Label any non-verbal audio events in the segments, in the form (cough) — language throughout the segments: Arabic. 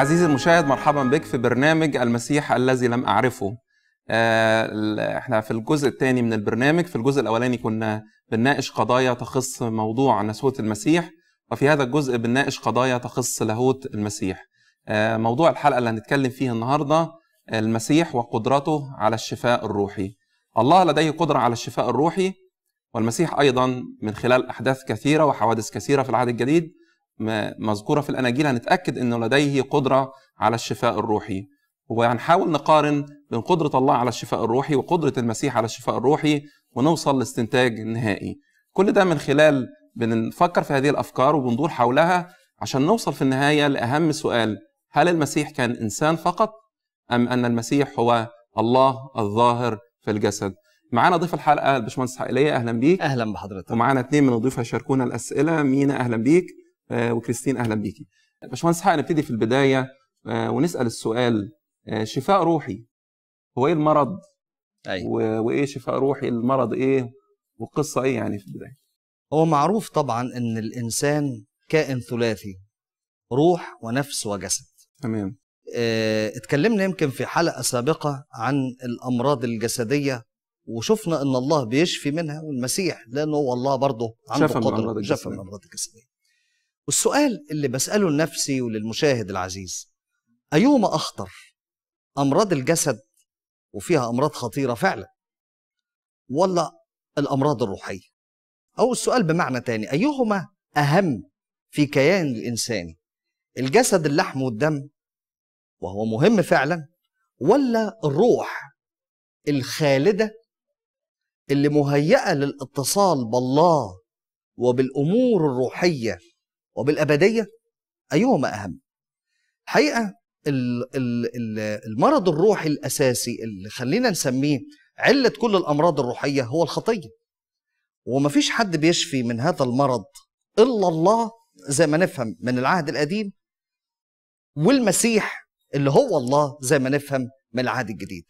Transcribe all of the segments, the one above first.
عزيزي المشاهد مرحبا بك في برنامج المسيح الذي لم أعرفه آه، احنا في الجزء الثاني من البرنامج في الجزء الأولاني كنا بنناقش قضايا تخص موضوع نسوه المسيح وفي هذا الجزء بنناقش قضايا تخص لاهوت المسيح آه، موضوع الحلقة اللي هنتكلم فيه النهاردة المسيح وقدرته على الشفاء الروحي الله لديه قدرة على الشفاء الروحي والمسيح أيضا من خلال أحداث كثيرة وحوادث كثيرة في العهد الجديد مذكورة في الأناجيل هنتأكد أنه لديه قدرة على الشفاء الروحي وهنحاول نقارن بين قدرة الله على الشفاء الروحي وقدرة المسيح على الشفاء الروحي ونوصل لاستنتاج نهائي كل ده من خلال بنفكر في هذه الأفكار وبندور حولها عشان نوصل في النهاية لأهم سؤال هل المسيح كان إنسان فقط أم أن المسيح هو الله الظاهر في الجسد معانا ضيف الحلقه الباشمهندس حقيقيه اهلا بيك اهلا بحضرتك ومعانا اثنين من الضيوف هيشاركونا الاسئله مينا اهلا بيك آه، وكريستين اهلا بيكي باشمهندس حق نبتدي في البدايه آه، ونسال السؤال آه، شفاء روحي هو ايه المرض أيوة. وايه شفاء روحي المرض ايه والقصه ايه يعني في البدايه هو معروف طبعا ان الانسان كائن ثلاثي روح ونفس وجسد تمام اتكلمنا يمكن في حلقه سابقه عن الامراض الجسديه وشفنا ان الله بيشفي منها والمسيح لانه هو الله برضه عنده قدره شفى من الامراض الجسديه والسؤال اللي بسأله لنفسي وللمشاهد العزيز أيهما أخطر أمراض الجسد وفيها أمراض خطيرة فعلا ولا الأمراض الروحية أو السؤال بمعنى تاني أيهما أهم في كيان الإنسان الجسد اللحم والدم وهو مهم فعلا ولا الروح الخالدة اللي مهيئة للاتصال بالله وبالأمور الروحية وبالابديه ايهما اهم حقيقه المرض الروحي الاساسي اللي خلينا نسميه عله كل الامراض الروحيه هو الخطيه ومفيش حد بيشفي من هذا المرض الا الله زي ما نفهم من العهد القديم والمسيح اللي هو الله زي ما نفهم من العهد الجديد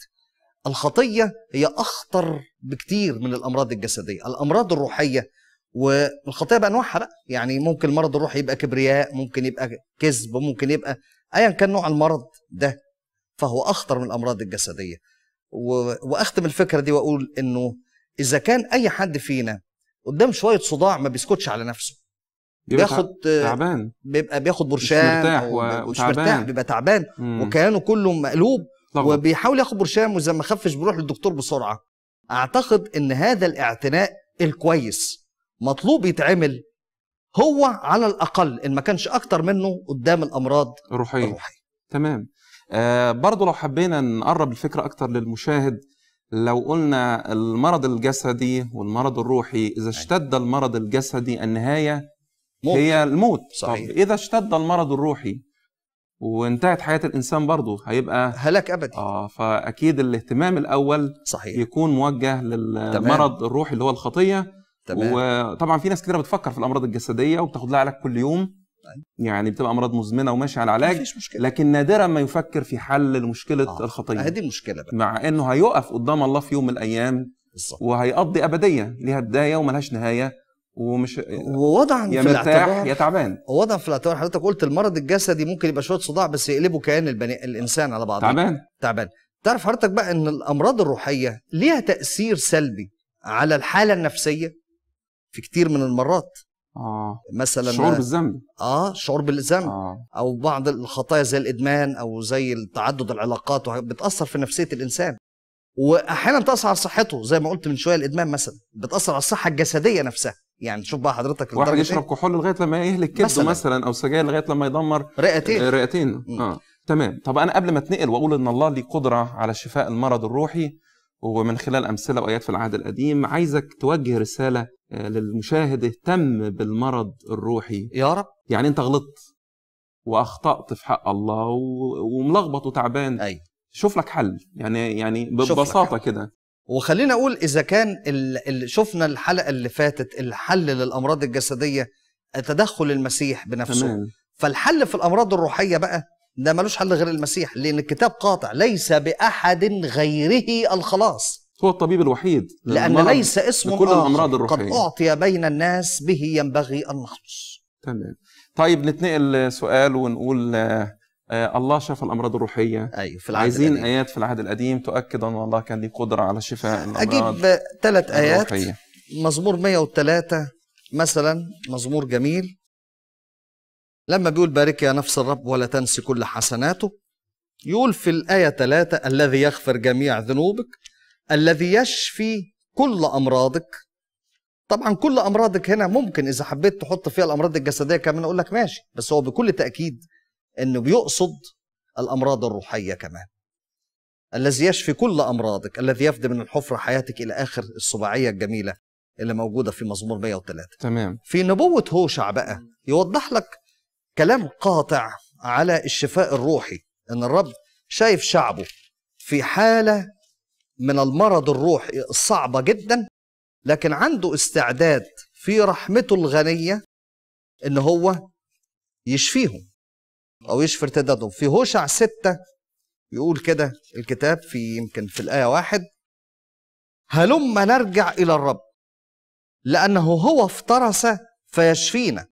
الخطيه هي اخطر بكتير من الامراض الجسديه الامراض الروحيه والخطيه بانواعها بقى يعني ممكن مرض الروح يبقى كبرياء ممكن يبقى كذب ممكن يبقى ايا كان نوع المرض ده فهو اخطر من الامراض الجسديه واختم الفكره دي واقول انه اذا كان اي حد فينا قدام شويه صداع ما بيسكتش على نفسه بياخد تعبان بيبقى بياخد برشام مش مرتاح و... مش مرتاح بيبقى تعبان وكيانه كله مقلوب طبعا. وبيحاول ياخد برشام واذا ما خفش بيروح للدكتور بسرعه اعتقد ان هذا الاعتناء الكويس مطلوب يتعمل هو على الاقل ان ما كانش اكتر منه قدام الامراض الروحيه الروحيه تمام آه برضو لو حبينا نقرب الفكره اكتر للمشاهد لو قلنا المرض الجسدي والمرض الروحي اذا أيوة. اشتد المرض الجسدي النهايه موت. هي الموت صحيح. طب اذا اشتد المرض الروحي وانتهت حياه الانسان برضه هيبقى هلاك ابدي اه فاكيد الاهتمام الاول صحيح يكون موجه للمرض تمام. الروحي اللي هو الخطيه تمام وطبعا في ناس كتير بتفكر في الامراض الجسديه وبتاخد لها علاج كل يوم طيب. يعني بتبقى امراض مزمنه وماشي على علاج مفيش مشكلة. لكن نادرا ما يفكر في حل لمشكله آه. الخطيه دي المشكله بقى. مع انه هيقف قدام الله في يوم من الايام بالظبط وهيقضي ابديه ليها بدايه وملهاش نهايه ومش ووضعا في الاعتبار يا تعبان ووضعا في الاعتبار حضرتك قلت المرض الجسدي ممكن يبقى شويه صداع بس يقلبه كيان البني الانسان على بعضه تعبان تعبان تعرف حضرتك بقى ان الامراض الروحيه ليها تاثير سلبي على الحاله النفسيه في كتير من المرات آه. مثلا الشعور بالذنب اه شعور بالذنب آه. او بعض الخطايا زي الادمان او زي تعدد العلاقات بتاثر في نفسيه الانسان واحيانا بتاثر على صحته زي ما قلت من شويه الادمان مثلا بتاثر على الصحه الجسديه نفسها يعني شوف بقى حضرتك واحد يشرب إيه؟ كحول لغايه لما يهلك كبده مثلا. مثلا او سجاير لغايه لما يدمر رئتين آه، رئتين اه تمام طب انا قبل ما اتنقل واقول ان الله ليه قدره على شفاء المرض الروحي ومن خلال أمثلة وآيات في العهد القديم عايزك توجه رسالة آه، للمشاهد اهتم بالمرض الروحي يا رب يعني أنت غلطت وأخطأت في حق الله وملخبط وتعبان أي. شوف لك حل يعني يعني ببساطة كده وخلينا أقول إذا كان اللي شفنا الحلقة اللي فاتت الحل للأمراض الجسدية تدخل المسيح بنفسه تمام. فالحل في الأمراض الروحية بقى ده ملوش حل غير المسيح لأن الكتاب قاطع ليس بأحد غيره الخلاص هو الطبيب الوحيد لأن ليس اسم كل الأمراض الروحية قد أعطي بين الناس به ينبغي أن نخلص تمام طيب نتنقل سؤال ونقول آه، آه، الله شفى الامراض الروحيه ايوه في العهد عايزين القديم. ايات في العهد القديم تؤكد ان الله كان له قدره على شفاء الامراض اجيب ثلاث ايات مزمور 103 مثلا مزمور جميل لما بيقول بارك يا نفس الرب ولا تنسي كل حسناته يقول في الآية ثلاثة الذي يغفر جميع ذنوبك الذي يشفي كل أمراضك طبعا كل أمراضك هنا ممكن إذا حبيت تحط فيها الأمراض الجسدية كمان أقول لك ماشي بس هو بكل تأكيد إنه بيقصد الأمراض الروحية كمان الذي يشفي كل أمراضك الذي يفدي من الحفرة حياتك إلى آخر السباعية الجميلة اللي موجودة في مزمور 103 تمام في نبوة هوشع بقى يوضح لك كلام قاطع على الشفاء الروحي ان الرب شايف شعبه في حاله من المرض الروحي الصعبه جدا لكن عنده استعداد في رحمته الغنيه ان هو يشفيهم او يشفي ارتدادهم في هوشع ستة يقول كده الكتاب في يمكن في الايه واحد هلم نرجع الى الرب لانه هو افترس فيشفينا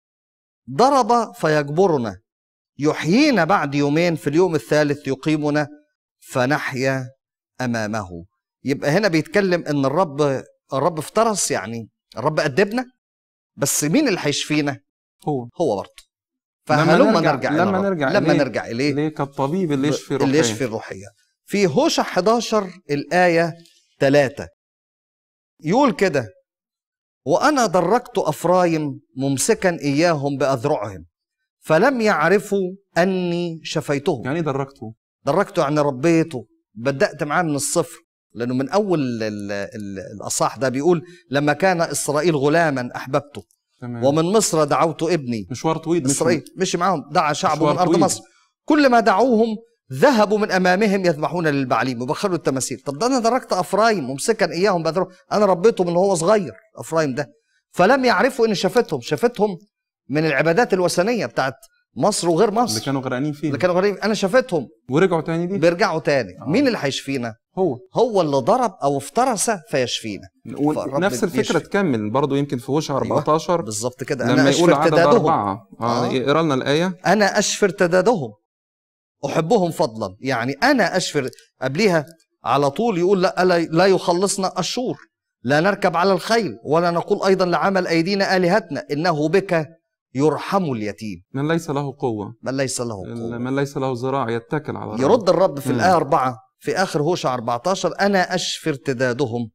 ضرب فيجبرنا يحيينا بعد يومين في اليوم الثالث يقيمنا فنحيا امامه يبقى هنا بيتكلم ان الرب الرب افترس يعني الرب ادبنا بس مين اللي هيشفينا هو هو برضه فهلما نرجع, نرجع لما نرجع لما نرجع اليه ليه كالطبيب اللي يشفي الروحيه اللي يشفي الروحيه في هوشع 11 الايه 3 يقول كده وأنا دركت أفرايم ممسكا إياهم بأذرعهم فلم يعرفوا أني شفيتهم يعني إيه دركته دركته يعني ربيته بدأت معاه من الصفر لأنه من أول الـ الـ الأصح ده بيقول لما كان إسرائيل غلاما أحببته تمام. ومن مصر دعوت ابني مشوار طويل إسرائيل مشي معاهم دعا شعبه من أرض طويل. مصر كل ما دعوهم ذهبوا من امامهم يذبحون للبعليم وبخلوا التماثيل طب ده انا دركت افرايم ممسكا اياهم بأثره انا ربيته من هو صغير افرايم ده فلم يعرفوا ان شافتهم شافتهم من العبادات الوثنيه بتاعت مصر وغير مصر اللي كانوا غرقانين فيه اللي كانوا غرقانين انا شافتهم ورجعوا تاني دي بيرجعوا تاني آه. مين اللي هيشفينا هو هو اللي ضرب او افترس فيشفينا نفس الفكره تكمل برضو يمكن في وش 14 أيوة. بالظبط كده أنا اشفر عدد اربعه آه. آه. اقرا لنا الايه انا اشفر تدادهم أحبهم فضلا يعني أنا أشفر قبليها على طول يقول لا, لا يخلصنا الشور لا نركب على الخيل ولا نقول أيضا لعمل أيدينا آلهتنا إنه بك يرحم اليتيم من ليس له قوة من ليس له قوة من ليس له ذراع يتكل على الرب يرد الرب في الآية اربعه في آخر هوشع 14 أنا اشفر ارتدادهم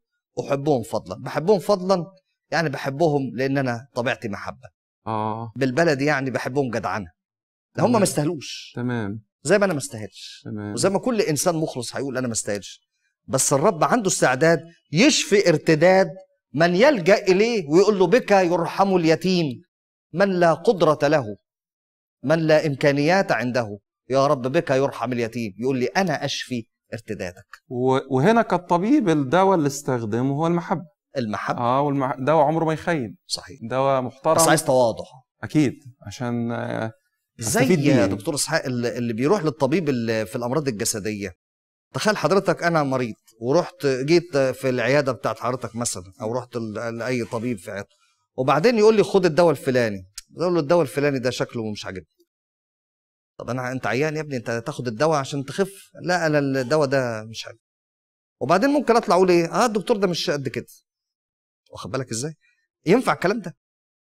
أحبهم فضلا بحبهم فضلا يعني بحبهم لأن أنا طبيعتي محبة آه بالبلد يعني بحبهم جدعنة هم ما استهلوش تمام زي ما انا ما استاهلش وزي ما كل انسان مخلص هيقول انا ما استاهلش بس الرب عنده استعداد يشفي ارتداد من يلجا اليه ويقول له بك يرحم اليتيم من لا قدره له من لا امكانيات عنده يا رب بك يرحم اليتيم يقول لي انا اشفي ارتدادك وهنا كالطبيب الدواء اللي استخدمه هو المحبه المحبه اه والمح... دواء عمره ما يخيب صحيح دواء محترم بس عايز تواضع اكيد عشان زي يا يعني. دكتور اسحاق اللي بيروح للطبيب في الامراض الجسديه تخيل حضرتك انا مريض ورحت جيت في العياده بتاعت حضرتك مثلا او رحت لاي طبيب في عيادته وبعدين يقول لي خد الدواء الفلاني اقول له الدواء الفلاني ده شكله مش عاجبني طب انا انت عيان يا ابني انت تاخد الدواء عشان تخف لا انا الدواء ده مش عاجبني وبعدين ممكن اطلع اقول ايه اه الدكتور ده مش قد كده واخد بالك ازاي ينفع الكلام ده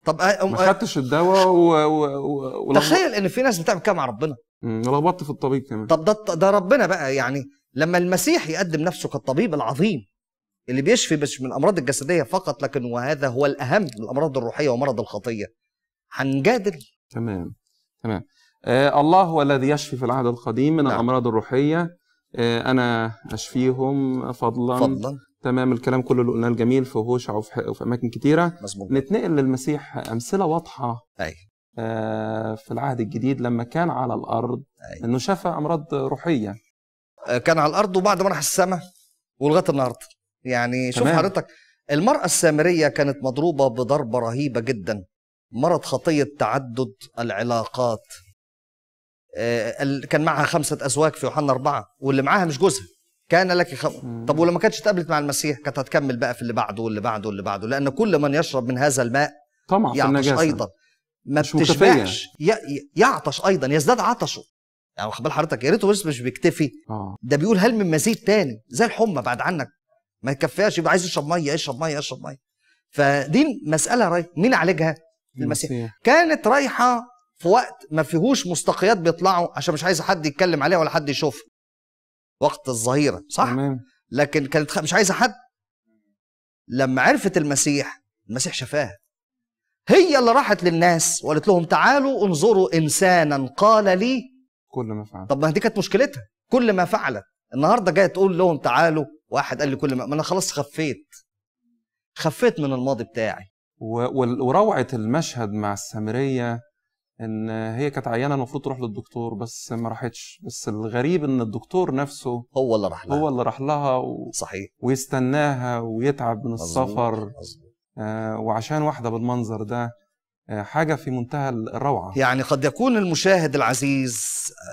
طب آه، ما آه، خدتش الدواء و... و... و... تخيل ان في ناس بتعمل كده مع ربنا لخبطت في الطبيب كمان طب ده ده ربنا بقى يعني لما المسيح يقدم نفسه كالطبيب العظيم اللي بيشفي مش من الامراض الجسديه فقط لكن وهذا هو الاهم من الامراض الروحيه ومرض الخطيه هنجادل تمام تمام آه الله هو الذي يشفي في العهد القديم من نعم. الامراض الروحيه آه انا اشفيهم فضلا, فضلا تمام الكلام كله اللي قلناه الجميل في هوشع وفي, وفي اماكن كتيره مزبوط. نتنقل للمسيح امثله واضحه أي. آه في العهد الجديد لما كان على الارض أي. انه شفى امراض روحيه آه، كان على الارض وبعد ما راح السماء ولغايه النهارده يعني شوف تمام. حضرتك المراه السامريه كانت مضروبه بضربه رهيبه جدا مرض خطيه تعدد العلاقات آه كان معها خمسه ازواج في يوحنا اربعه واللي معاها مش جوزها كان لك خمر طب ولما كانتش اتقابلت مع المسيح كانت هتكمل بقى في اللي بعده واللي بعده واللي بعده لأن كل من يشرب من هذا الماء طمع في النجاسة أيضا ما بتشبعش يعطش أيضا يزداد عطشه يعني واخد بال حضرتك يا ريته بس مش بيكتفي آه. ده بيقول هل من مزيد تاني زي الحمى بعد عنك ما يكفيهاش يبقى عايز يشرب ميه يشرب ميه يشرب ميه فدي مساله راي مين عالجها المسيح. المسيح كانت رايحه في وقت ما فيهوش مستقيات بيطلعوا عشان مش عايز حد يتكلم عليها ولا حد يشوفها وقت الظهيره صح تمام. لكن كانت مش عايزه حد لما عرفت المسيح المسيح شفاها هي اللي راحت للناس وقالت لهم تعالوا انظروا انسانا قال لي كل ما فعل طب ما دي كانت مشكلتها كل ما فعلت النهارده جايه تقول لهم تعالوا واحد قال لي كل ما ما انا خلاص خفيت خفيت من الماضي بتاعي و... وروعه المشهد مع السامريه ان هي كانت عيانه المفروض تروح للدكتور بس ما راحتش بس الغريب ان الدكتور نفسه هو اللي راح لها هو اللي راح لها و... صحيح ويستناها ويتعب من السفر آه وعشان واحده بالمنظر ده آه حاجه في منتهى الروعه يعني قد يكون المشاهد العزيز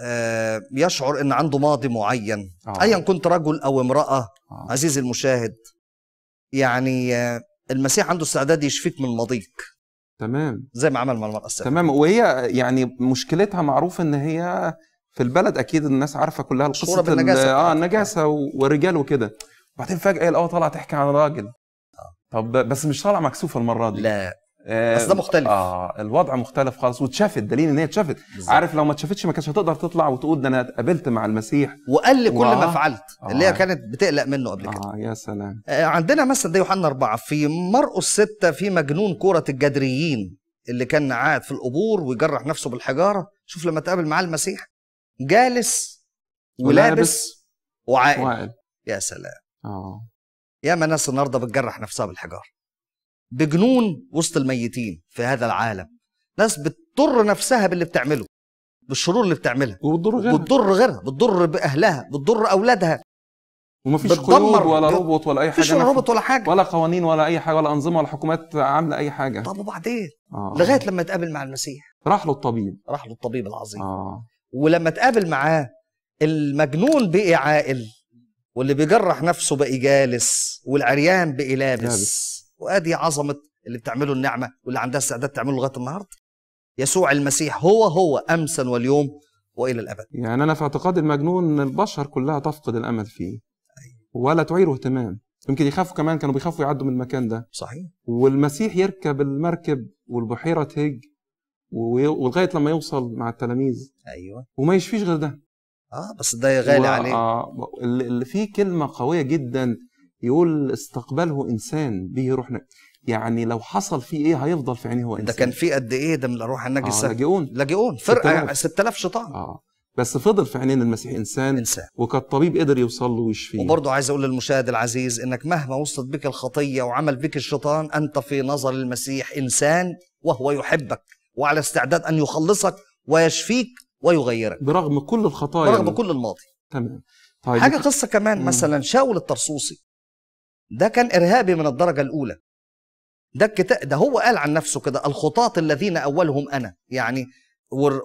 آه يشعر ان عنده ماضي معين آه. ايا كنت رجل او امراه آه. عزيزي المشاهد يعني آه، المسيح عنده استعداد يشفيك من ماضيك تمام زي ما عمل مع المرأة السابقة تمام وهي يعني مشكلتها معروف ان هي في البلد اكيد الناس عارفه كلها القصه اه النجاسه والرجال وكده وبعدين فجاه الاول آه، طالعه تحكي عن راجل آه. طب بس مش طالعه مكسوفه المره دي لا بس ده آه، مختلف اه الوضع مختلف خالص واتشافت دليل ان هي اتشافت عارف لو ما اتشافتش ما كانتش هتقدر تطلع وتقول ده انا اتقابلت مع المسيح وقال لي كل ما فعلت آه. اللي هي آه. كانت بتقلق منه قبل كده اه يا سلام آه عندنا مثلا ده يوحنا أربعة في مرقس ستة في مجنون كوره الجدريين اللي كان قاعد في القبور ويجرح نفسه بالحجارة شوف لما تقابل معاه المسيح جالس ولابس وعائل, وعائل. يا سلام اه ياما ناس النهارده بتجرح نفسها بالحجارة بجنون وسط الميتين في هذا العالم ناس بتضر نفسها باللي بتعمله بالشرور اللي بتعملها وبتضر غيرها بتضر غيرها بتضر باهلها بتضر اولادها ومفيش قيود ولا روبوت ولا اي حاجه مفيش ولا روبوت ولا حاجه ولا قوانين ولا اي حاجه ولا انظمه ولا حكومات عامله اي حاجه طب وبعدين آه. لغايه لما اتقابل مع المسيح راح له الطبيب راح له الطبيب العظيم آه. ولما اتقابل معاه المجنون بقي عاقل واللي بيجرح نفسه بقي جالس والعريان بقي لابس, لابس. وادي عظمه اللي بتعمله النعمه واللي عندها استعداد تعمله لغايه النهارده يسوع المسيح هو هو امسا واليوم والى الابد يعني انا في اعتقاد المجنون البشر كلها تفقد الامل فيه أيوة. ولا تعيره اهتمام يمكن يخافوا كمان كانوا بيخافوا يعدوا من المكان ده صحيح والمسيح يركب المركب والبحيره تهج ولغايه لما يوصل مع التلاميذ ايوه وما يشفيش غير ده اه بس ده غالي و... عليه آه اللي فيه كلمه قويه جدا يقول استقبله انسان به روحنا يعني لو حصل فيه ايه هيفضل في عينيه هو انسان ده كان في قد ايه ده من الروح النجسه آه لاجئون لاجئون فرقه 6000 شيطان اه بس فضل في عينين المسيح انسان انسان وكان الطبيب قدر يوصل له ويشفيه وبرضه عايز اقول للمشاهد العزيز انك مهما وصلت بك الخطيه وعمل بك الشيطان انت في نظر المسيح انسان وهو يحبك وعلى استعداد ان يخلصك ويشفيك ويغيرك برغم كل الخطايا برغم كل الماضي تمام طيب حاجه قصه كمان مثلا شاول الطرسوسي ده كان إرهابي من الدرجة الأولى ده الكتاب ده هو قال عن نفسه كده الخطاة الذين أولهم أنا يعني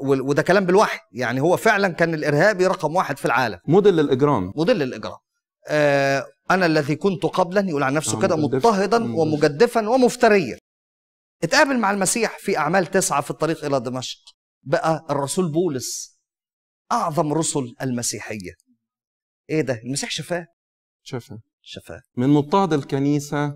وده كلام بالوحي يعني هو فعلا كان الإرهابي رقم واحد في العالم موديل للإجرام موديل للإجرام آه أنا الذي كنت قبلا يقول عن نفسه آه، كده مضطهدا ومجدفا ومفتريا اتقابل مع المسيح في أعمال تسعة في الطريق إلى دمشق بقى الرسول بولس أعظم رسل المسيحية إيه ده المسيح شفاه شفاه شفاء من مضطهد الكنيسة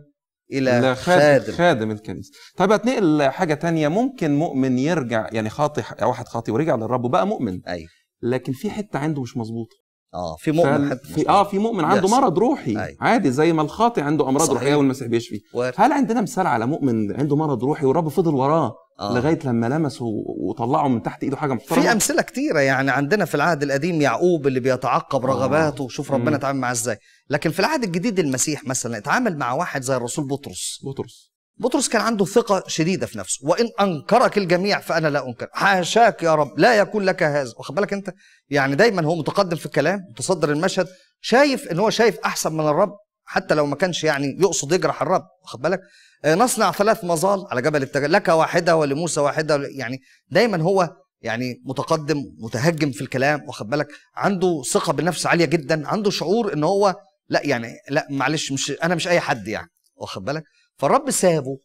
إلى, خادم, خادم, الكنيسة طيب هتنقل حاجة تانية ممكن مؤمن يرجع يعني خاطي واحد خاطي ورجع للرب وبقى مؤمن أي. أيوة. لكن في حتة عنده مش مظبوطة اه في مؤمن في اه في مؤمن عنده يحسن. مرض روحي أي. عادي زي ما الخاطئ عنده امراض صحيح. روحيه والمسيح بيشفي هل عندنا مثال على مؤمن عنده مرض روحي والرب فضل وراه آه. لغايه لما لمسه وطلعه من تحت ايده حاجه محترمه في امثله كتيره يعني عندنا في العهد القديم يعقوب اللي بيتعقب آه. رغباته وشوف ربنا اتعامل معاه ازاي لكن في العهد الجديد المسيح مثلا اتعامل مع واحد زي الرسول بطرس بطرس بطرس كان عنده ثقة شديدة في نفسه وإن أنكرك الجميع فأنا لا أنكر حاشاك يا رب لا يكون لك هذا واخد بالك أنت يعني دايما هو متقدم في الكلام متصدر المشهد شايف إن هو شايف أحسن من الرب حتى لو ما كانش يعني يقصد يجرح الرب واخد بالك آه، نصنع ثلاث مظال على جبل التجارب لك واحدة ولموسى واحدة يعني دايما هو يعني متقدم متهجم في الكلام واخد بالك عنده ثقة بالنفس عالية جدا عنده شعور إن هو لا يعني لا معلش مش أنا مش أي حد يعني واخد بالك فالرب سابه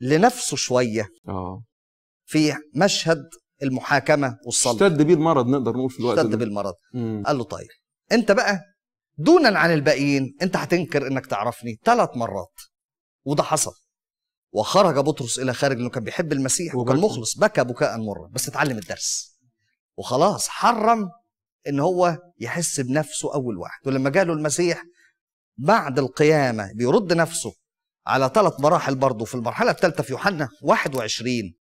لنفسه شويه اه في مشهد المحاكمه والصلب اشتد بيه المرض نقدر نقول في الوقت اشتد بيه المرض مم. قال له طيب انت بقى دونا عن الباقيين انت هتنكر انك تعرفني ثلاث مرات وده حصل وخرج بطرس الى خارج لانه كان بيحب المسيح وكان مخلص بكى بكاء مرا بس اتعلم الدرس وخلاص حرم ان هو يحس بنفسه اول واحد ولما جاله المسيح بعد القيامه بيرد نفسه على ثلاث مراحل برضه في المرحلة الثالثة في يوحنا 21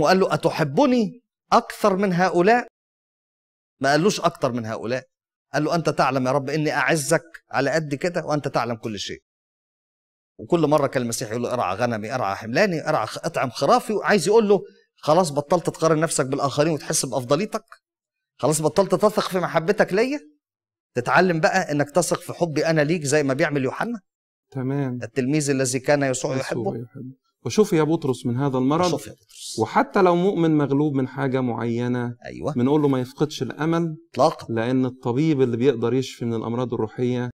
وقال له أتحبني أكثر من هؤلاء ما قالوش أكثر من هؤلاء قال له أنت تعلم يا رب إني أعزك على قد كده وأنت تعلم كل شيء وكل مرة كان المسيح يقول له ارعى غنمي ارعى حملاني ارعى اطعم خرافي وعايز يقول له خلاص بطلت تقارن نفسك بالآخرين وتحس بأفضليتك خلاص بطلت تثق في محبتك ليا تتعلم بقى إنك تثق في حبي أنا ليك زي ما بيعمل يوحنا تمام التلميذ الذي كان يسوع يحبه وشوف يا بطرس من هذا المرض يا بطرس. وحتى لو مؤمن مغلوب من حاجة معينة أيوة. بنقول له ما يفقدش الأمل إطلاقا لأن الطبيب اللي بيقدر يشفي من الأمراض الروحية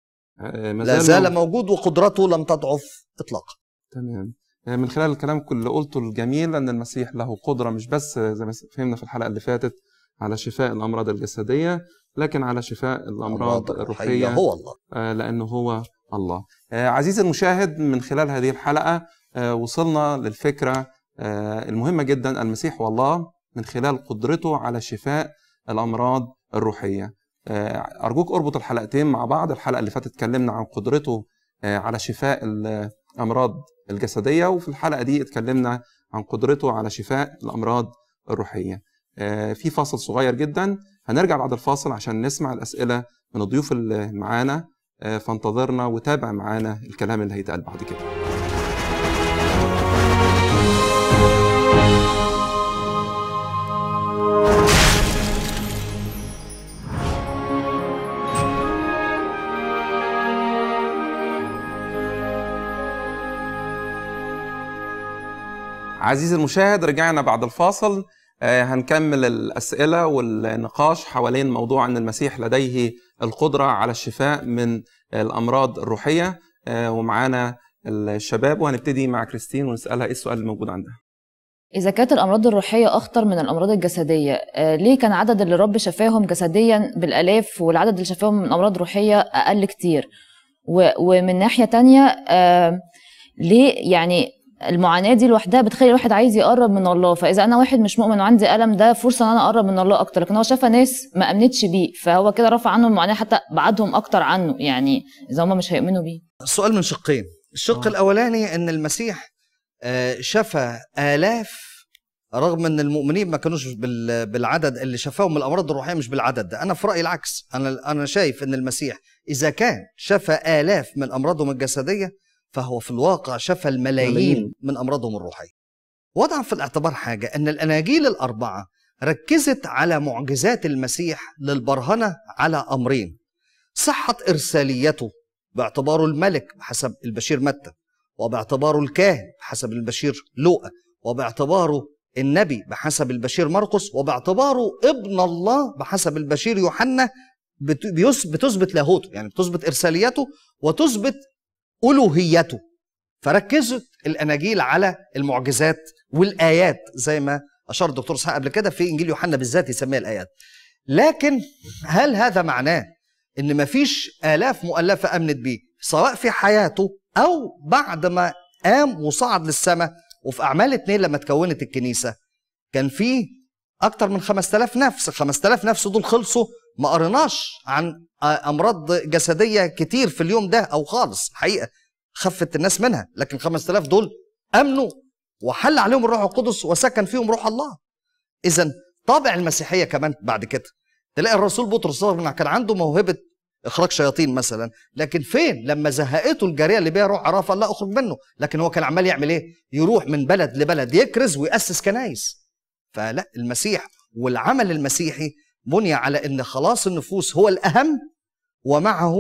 آه، لا زال موجود وقدرته لم تضعف إطلاقا تمام آه، من خلال الكلام اللي قلته الجميل أن المسيح له قدرة مش بس آه، زي ما فهمنا في الحلقة اللي فاتت على شفاء الأمراض الجسدية لكن على شفاء الأمراض الروحية هو الله لأنه هو الله آه، عزيزي المشاهد من خلال هذه الحلقة آه، وصلنا للفكرة آه، المهمة جدا المسيح والله من خلال قدرته على شفاء الأمراض الروحية أرجوك أربط الحلقتين مع بعض الحلقة اللي فاتت اتكلمنا عن قدرته على شفاء الأمراض الجسدية وفي الحلقة دي اتكلمنا عن قدرته على شفاء الأمراض الروحية في فاصل صغير جدا هنرجع بعد الفاصل عشان نسمع الأسئلة من الضيوف اللي معانا آه، فانتظرنا وتابع معانا الكلام اللي هيتقال بعد كده عزيزي المشاهد رجعنا بعد الفاصل آه، هنكمل الأسئلة والنقاش حوالين موضوع أن المسيح لديه القدرة على الشفاء من الأمراض الروحية آه، ومعانا الشباب وهنبتدي مع كريستين ونسألها إيه السؤال الموجود عندها إذا كانت الأمراض الروحية أخطر من الأمراض الجسدية آه، ليه كان عدد اللي رب شفاهم جسديا بالآلاف والعدد اللي شفاهم من أمراض روحية أقل كتير ومن ناحية تانية آه، ليه يعني المعاناه دي لوحدها بتخلي الواحد عايز يقرب من الله فاذا انا واحد مش مؤمن وعندي الم ده فرصه ان انا اقرب من الله اكتر لكن هو شافها ناس ما امنتش بيه فهو كده رفع عنه المعاناه حتى بعدهم اكتر عنه يعني اذا هم مش هيؤمنوا بيه السؤال من شقين الشق أوه. الاولاني ان المسيح آه، شفى الاف رغم ان المؤمنين ما كانوش بالعدد اللي شفاهم الامراض الروحيه مش بالعدد ده انا في رايي العكس انا انا شايف ان المسيح اذا كان شفى الاف من امراضهم الجسديه فهو في الواقع شفى الملايين من أمراضهم الروحية وضع في الاعتبار حاجة أن الأناجيل الأربعة ركزت على معجزات المسيح للبرهنة على أمرين صحة إرساليته باعتباره الملك حسب البشير متى وباعتباره الكاهن حسب البشير لوقا وباعتباره النبي بحسب البشير مرقس وباعتباره ابن الله بحسب البشير يوحنا بتثبت لاهوته يعني بتثبت ارساليته وتثبت ألوهيته فركزت الأناجيل على المعجزات والآيات زي ما أشار الدكتور إسحاق قبل كده في إنجيل يوحنا بالذات يسميها الآيات لكن هل هذا معناه إن مفيش آلاف مؤلفة آمنت بيه سواء في حياته أو بعد ما قام وصعد للسماء وفي أعمال اتنين لما تكونت الكنيسة كان في أكتر من 5000 نفس 5000 نفس دول خلصوا ما قريناش عن امراض جسديه كتير في اليوم ده او خالص حقيقه خفت الناس منها لكن 5000 دول امنوا وحل عليهم الروح القدس وسكن فيهم روح الله اذا طابع المسيحيه كمان بعد كده تلاقي الرسول بطرس كان عنده موهبه اخراج شياطين مثلا لكن فين لما زهقته الجاريه اللي بيها روح عرافه الله اخرج منه لكن هو كان عمال يعمل ايه يروح من بلد لبلد يكرز ويأسس كنايس فلا المسيح والعمل المسيحي بني على ان خلاص النفوس هو الاهم ومعه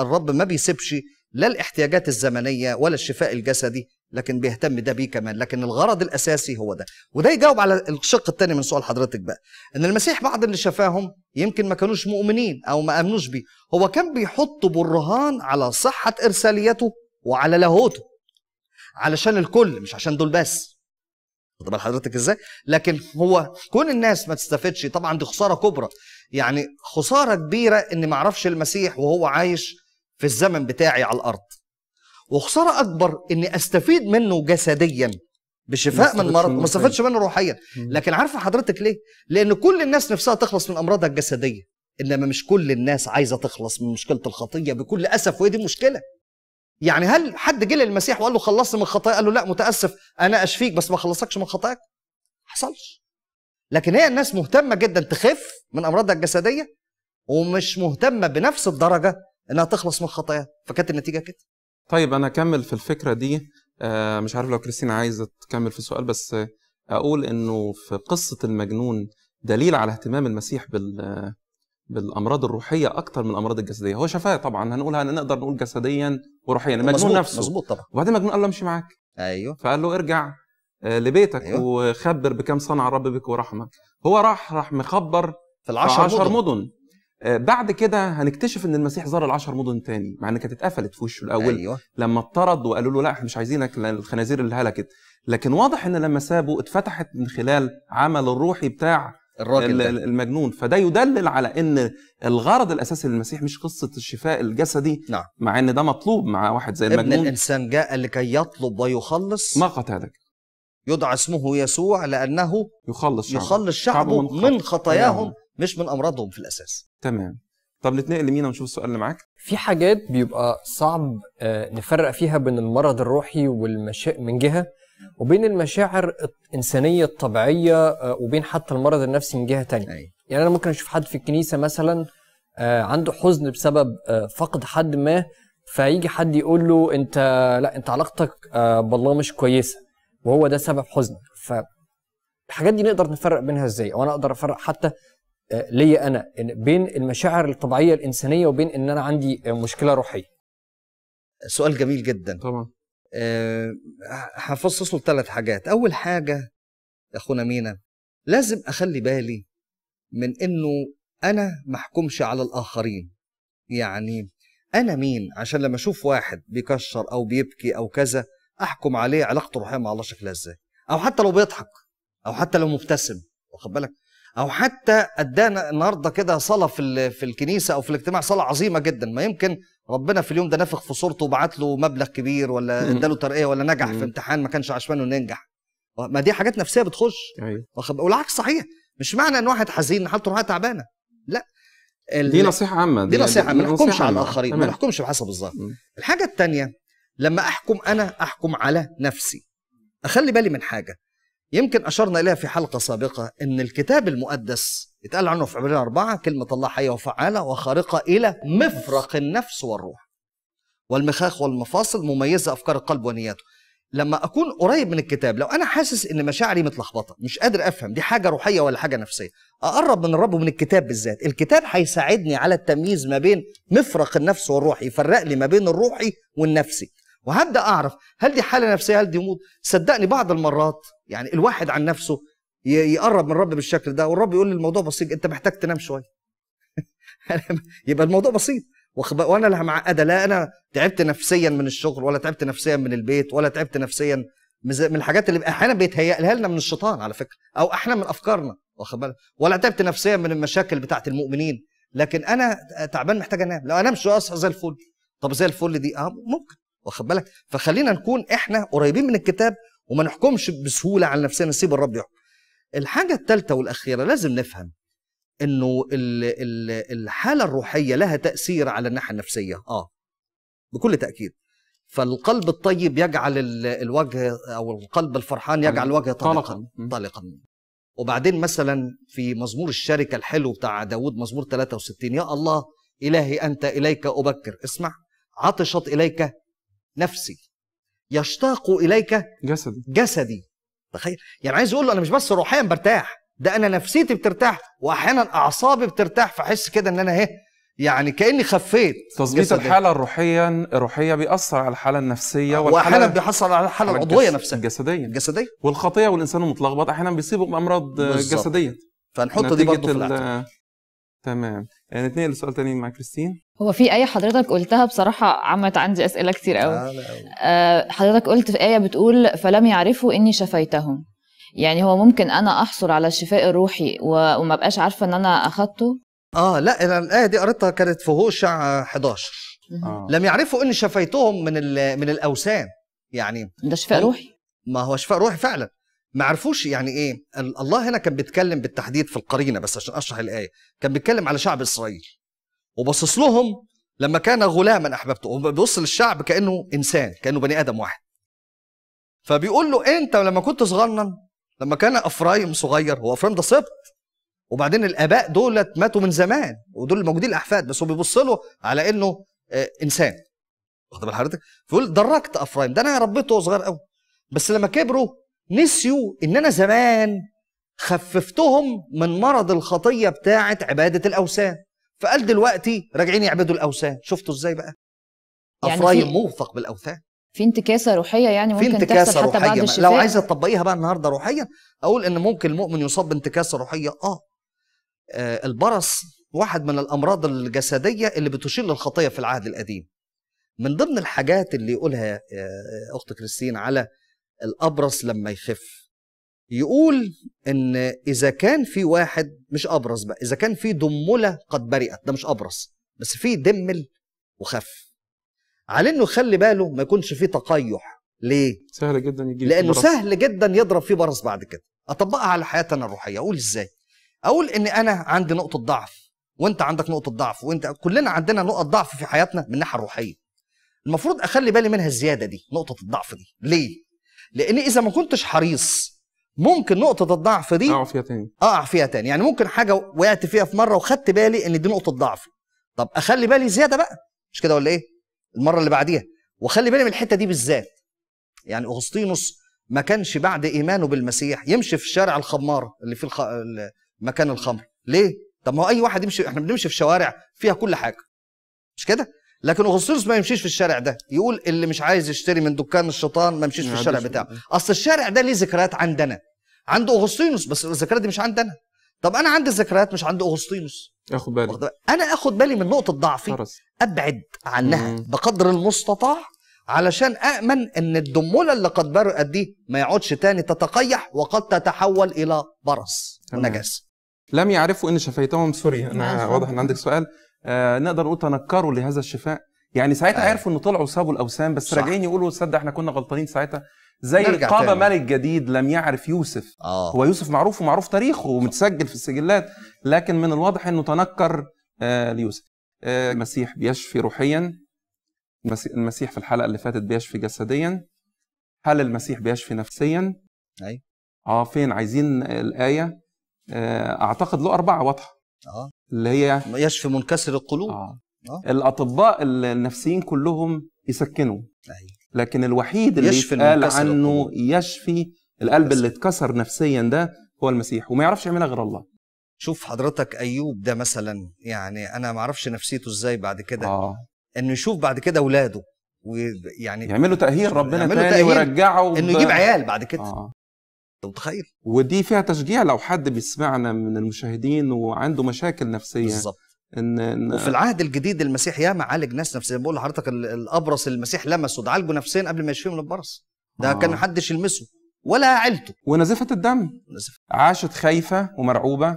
الرب ما بيسيبش لا الاحتياجات الزمنيه ولا الشفاء الجسدي لكن بيهتم ده بيه كمان لكن الغرض الاساسي هو ده وده يجاوب على الشق الثاني من سؤال حضرتك بقى ان المسيح بعض اللي شفاهم يمكن ما كانوش مؤمنين او ما امنوش بيه هو كان بيحط برهان على صحه ارساليته وعلى لاهوته علشان الكل مش عشان دول بس واخد بال حضرتك ازاي؟ لكن هو كون الناس ما تستفدش طبعا دي خساره كبرى يعني خساره كبيره ان ما اعرفش المسيح وهو عايش في الزمن بتاعي على الارض وخساره اكبر اني استفيد منه جسديا بشفاء من مرض ما استفدش منه روحيا لكن عارفه حضرتك ليه؟ لان كل الناس نفسها تخلص من امراضها الجسديه انما مش كل الناس عايزه تخلص من مشكله الخطيه بكل اسف وهي دي مشكله يعني هل حد جه للمسيح وقال له خلصت من خطاياك؟ قال له لا متاسف انا اشفيك بس ما خلصكش من خطاياك ما حصلش لكن هي الناس مهتمه جدا تخف من امراضها الجسديه ومش مهتمه بنفس الدرجه انها تخلص من خطاياها فكانت النتيجه كده طيب انا اكمل في الفكره دي آه، مش عارف لو كريستينا عايزه تكمل في السؤال بس اقول انه في قصه المجنون دليل على اهتمام المسيح بال بالامراض الروحيه اكتر من الامراض الجسديه هو شفاه طبعا هنقولها ان نقدر نقول جسديا وروحيا مجنون نفسه مظبوط طبعا وبعدين مجنون قال له امشي معاك ايوه فقال له ارجع آه، لبيتك أيوة. وخبر بكم صنع الرب بك ورحمك هو راح راح مخبر في العشر عشر مدن, مدن. آه، بعد كده هنكتشف ان المسيح زار العشر مدن تاني مع ان كانت اتقفلت في وشه الاول أيوة. لما اطرد وقالوا له لا احنا مش عايزينك الخنازير اللي هلكت لكن واضح ان لما سابه اتفتحت من خلال عمل الروحي بتاع الراجل ده. المجنون فده يدلل على ان الغرض الاساسي للمسيح مش قصه الشفاء الجسدي نعم. مع ان ده مطلوب مع واحد زي المجنون ابن الانسان جاء لكي يطلب ويخلص ما قتلك يدعى اسمه يسوع لانه يخلص شعبه, يخلص شعبه, شعبه من, من خطاياهم مش من امراضهم في الاساس تمام طب نتنقل لمينا ونشوف السؤال اللي معاك في حاجات بيبقى صعب آه، نفرق فيها بين المرض الروحي والمشاء من جهه وبين المشاعر الانسانيه الطبيعيه آه، وبين حتى المرض النفسي من جهه تانية أي. أيوة. يعني انا ممكن اشوف حد في الكنيسه مثلا آه، عنده حزن بسبب آه، فقد حد ما فيجي حد يقول له انت لا انت علاقتك بالله مش كويسه وهو ده سبب حزنك ف الحاجات دي نقدر نفرق بينها ازاي او انا اقدر افرق حتى ليا انا بين المشاعر الطبيعيه الانسانيه وبين ان انا عندي مشكله روحيه سؤال جميل جدا طبعا آه، هفصص له ثلاث حاجات اول حاجه يا اخونا مينا لازم اخلي بالي من انه انا محكمش على الاخرين يعني انا مين عشان لما اشوف واحد بيكشر او بيبكي او كذا احكم عليه علاقته الروحيه مع الله شكلها ازاي او حتى لو بيضحك او حتى لو مبتسم واخد بالك او حتى ادانا النهارده كده صلاه في في الكنيسه او في الاجتماع صلاه عظيمه جدا ما يمكن ربنا في اليوم ده نفخ في صورته وبعت له مبلغ كبير ولا اداله ترقيه ولا نجح في امتحان ما كانش عشان انه ينجح ما دي حاجات نفسيه بتخش أيوة. والعكس صحيح مش معنى ان واحد حزين حالته روحيه تعبانه لا ال... دي نصيحه عامه دي, دي نصيحه ما نحكمش على الاخرين ما نحكمش بحسب الظاهر الحاجه الثانيه لما احكم انا احكم على نفسي اخلي بالي من حاجه يمكن أشرنا إليها في حلقة سابقة أن الكتاب المقدس اتقال عنه في عبرين أربعة كلمة الله حية وفعالة وخارقة إلى مفرق النفس والروح والمخاخ والمفاصل مميزة أفكار القلب ونياته لما أكون قريب من الكتاب لو أنا حاسس إن مشاعري متلخبطة مش قادر أفهم دي حاجة روحية ولا حاجة نفسية أقرب من الرب ومن الكتاب بالذات الكتاب هيساعدني على التمييز ما بين مفرق النفس والروح يفرق لي ما بين الروحي والنفسي وهبدا اعرف هل دي حاله نفسيه هل دي مود صدقني بعض المرات يعني الواحد عن نفسه يقرب من الرب بالشكل ده والرب يقول لي الموضوع بسيط انت محتاج تنام شويه (laughs) يبقى الموضوع بسيط وانا اللي معقده لا انا تعبت نفسيا من الشغل ولا تعبت نفسيا من البيت ولا تعبت نفسيا من الحاجات اللي احيانا بيتهيألها لنا من الشيطان على فكره او احنا من افكارنا واخد بالك ولا تعبت نفسيا من المشاكل بتاعه المؤمنين لكن انا تعبان محتاج انام لو انام شويه اصحى زي الفل طب زي الفل دي اه ممكن واخد بالك فخلينا نكون احنا قريبين من الكتاب وما نحكمش بسهوله على نفسنا نسيب الرب يحكم الحاجه الثالثه والاخيره لازم نفهم انه الحاله الروحيه لها تاثير على الناحيه النفسيه اه بكل تاكيد فالقلب الطيب يجعل الوجه او القلب الفرحان يجعل الوجه طلقا طلقا وبعدين مثلا في مزمور الشركه الحلو بتاع داوود مزمور 63 يا الله الهي انت اليك ابكر اسمع عطشت اليك نفسي يشتاق اليك جسدي جسدي تخيل يعني عايز اقول له انا مش بس روحيا برتاح ده انا نفسيتي بترتاح واحيانا اعصابي بترتاح فاحس كده ان انا اهي يعني كاني خفيت تظبيط الحاله الروحيا الروحيه بيأثر على الحاله النفسيه أه، واحيانا بيحصل على الحاله العضويه نفسها جسديا جسديا والخطيه والانسان المتلخبط احيانا بيصيبه بامراض جسديه فنحط دي برضه في العقل تمام يعني نتنقل لسؤال تاني مع كريستين هو في آية حضرتك قلتها بصراحة عملت عندي أسئلة كتير قوي آه حضرتك قلت في آية بتقول فلم يعرفوا إني شفيتهم يعني هو ممكن أنا أحصل على الشفاء الروحي وما بقاش عارفة إن أنا أخدته آه لا أنا الآية دي قريتها كانت في هوشع 11 آه. لم يعرفوا إني شفيتهم من من الأوثان يعني ده شفاء روحي ما هو شفاء روحي فعلا ما عرفوش يعني ايه الله هنا كان بيتكلم بالتحديد في القرينه بس عشان اشرح الايه كان بيتكلم على شعب اسرائيل وبصص لهم لما كان غلاما احببته هو بيبص للشعب كانه انسان كانه بني ادم واحد فبيقول له انت لما كنت صغنن لما كان افرايم صغير هو افرايم ده سبط وبعدين الاباء دولت ماتوا من زمان ودول موجودين الاحفاد بس هو بيبص له على انه آه، انسان واخد بال حضرتك فيقول دركت افرايم ده انا ربيته صغير قوي بس لما كبروا نسيوا ان انا زمان خففتهم من مرض الخطيه بتاعه عباده الاوثان فقال دلوقتي راجعين يعبدوا الاوثان شفتوا ازاي بقى يعني افرايم موثق بالاوثان في انتكاسه روحيه يعني ممكن تحصل حتى بعد الشفاء لو عايزه تطبقيها بقى النهارده روحيا اقول ان ممكن المؤمن يصاب بانتكاسه روحيه اه, آه البرص واحد من الامراض الجسديه اللي بتشيل للخطيه في العهد القديم من ضمن الحاجات اللي يقولها آه، آه، اخت كريستين على الابرص لما يخف يقول ان اذا كان في واحد مش ابرص بقى اذا كان في دمله قد برئت ده مش ابرص بس في دمل وخف على انه يخلي باله ما يكونش فيه تقيح ليه سهل جدا يجي لانه برص. سهل جدا يضرب فيه برص بعد كده اطبقها على حياتنا الروحيه اقول ازاي اقول ان انا عندي نقطه ضعف وانت عندك نقطه ضعف وانت كلنا عندنا نقط ضعف في حياتنا من الناحيه الروحيه المفروض اخلي بالي منها الزياده دي نقطه الضعف دي ليه لان اذا ما كنتش حريص ممكن نقطه الضعف دي اقع فيها تاني اقع فيها تاني يعني ممكن حاجه وقعت فيها في مره وخدت بالي ان دي نقطه ضعف. طب اخلي بالي زياده بقى مش كده ولا ايه المره اللي بعديها واخلي بالي من الحته دي بالذات يعني اغسطينوس ما كانش بعد ايمانه بالمسيح يمشي في شارع الخمار اللي فيه الخ... مكان الخمر ليه طب ما هو اي واحد يمشي احنا بنمشي في شوارع فيها كل حاجه مش كده لكن اغسطينوس ما يمشيش في الشارع ده يقول اللي مش عايز يشتري من دكان الشيطان ما يمشيش في الشارع بتاعه اصل الشارع ده ليه ذكريات عندنا عند اغسطينوس بس الذكريات دي مش عندنا طب انا عندي ذكريات مش عند اغسطينوس اخد بالي انا اخد بالي من نقطه ضعفي ابعد عنها مم. بقدر المستطاع علشان أأمن أن الدمولة اللي قد برئت دي ما يقعدش تاني تتقيح وقد تتحول إلى برص ونجاسة لم يعرفوا أن شفيتهم سوري أنا واضح أن عندك سؤال آه، نقدر نقول تنكروا لهذا الشفاء يعني ساعتها آه. عرفوا انه طلعوا صابوا الاوثان بس صح. راجعين يقولوا صدق احنا كنا غلطانين ساعتها زي قام ملك جديد لم يعرف يوسف آه. هو يوسف معروف ومعروف تاريخه ومتسجل في السجلات لكن من الواضح انه تنكر آه ليوسف آه المسيح بيشفي روحيا المسيح في الحلقه اللي فاتت بيشفي جسديا هل المسيح بيشفي نفسيا اي اه فين عايزين الايه آه اعتقد له اربعه واضحه آه. اللي هي يشفي منكسر القلوب آه. آه. الاطباء النفسيين كلهم يسكنوا أيوة. لكن الوحيد اللي يشفي قال عنه القلوب. يشفي القلب اللي اتكسر نفسيا ده هو المسيح وما يعرفش يعملها غير الله شوف حضرتك ايوب ده مثلا يعني انا ما اعرفش نفسيته ازاي بعد كده آه. انه يشوف بعد كده اولاده ويعني يعملوا تاهيل ربنا يعملوا تاني تأهيل ويرجعوا انه يجيب عيال بعد كده آه. متخيل ودي فيها تشجيع لو حد بيسمعنا من المشاهدين وعنده مشاكل نفسيه بالظبط إن إن وفي العهد الجديد المسيح ياما عالج ناس نفسيا بقول لحضرتك الابرص المسيح لمسه ده عالجه نفسيا قبل ما يشفيه من البرص ده آه. كان محدش يلمسه ولا عيلته ونزفت الدم نزفة. عاشت خايفه ومرعوبه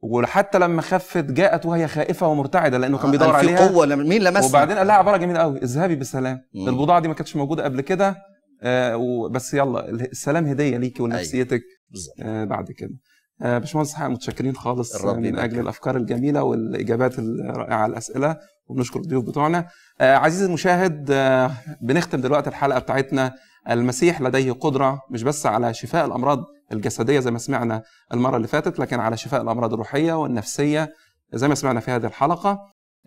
وحتى لما خفت جاءت وهي خائفه ومرتعده لانه كان آه بيدور عليها قوه مين لمسها وبعدين قال لها عباره جميله قوي اذهبي بسلام البضاعه دي ما كانتش موجوده قبل كده آه، وبس بس يلا السلام هديه ليكي ولنفسيتك أيوة. أيه. آه بعد كده آه باشمهندس حق متشكرين خالص آه، من اجل الافكار الجميله والاجابات الرائعه على الاسئله وبنشكر الضيوف بتوعنا آه عزيزي المشاهد آه بنختم دلوقتي الحلقه بتاعتنا المسيح لديه قدره مش بس على شفاء الامراض الجسديه زي ما سمعنا المره اللي فاتت لكن على شفاء الامراض الروحيه والنفسيه زي ما سمعنا في هذه الحلقه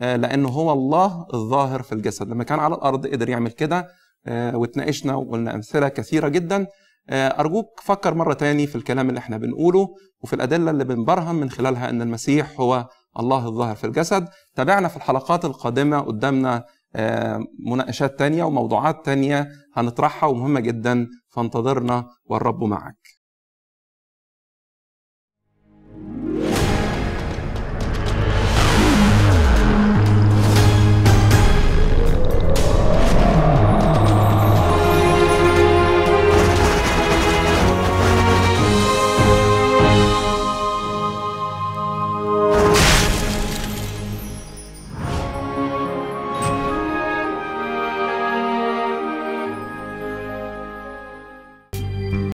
آه، لانه هو الله الظاهر في الجسد لما كان على الارض قدر يعمل كده آه، واتناقشنا وقلنا امثله كثيره جدا آه، ارجوك فكر مره تاني في الكلام اللي احنا بنقوله وفي الادله اللي بنبرهن من خلالها ان المسيح هو الله الظاهر في الجسد تابعنا في الحلقات القادمه قدامنا آه، مناقشات تانية وموضوعات تانية هنطرحها ومهمة جدا فانتظرنا والرب معك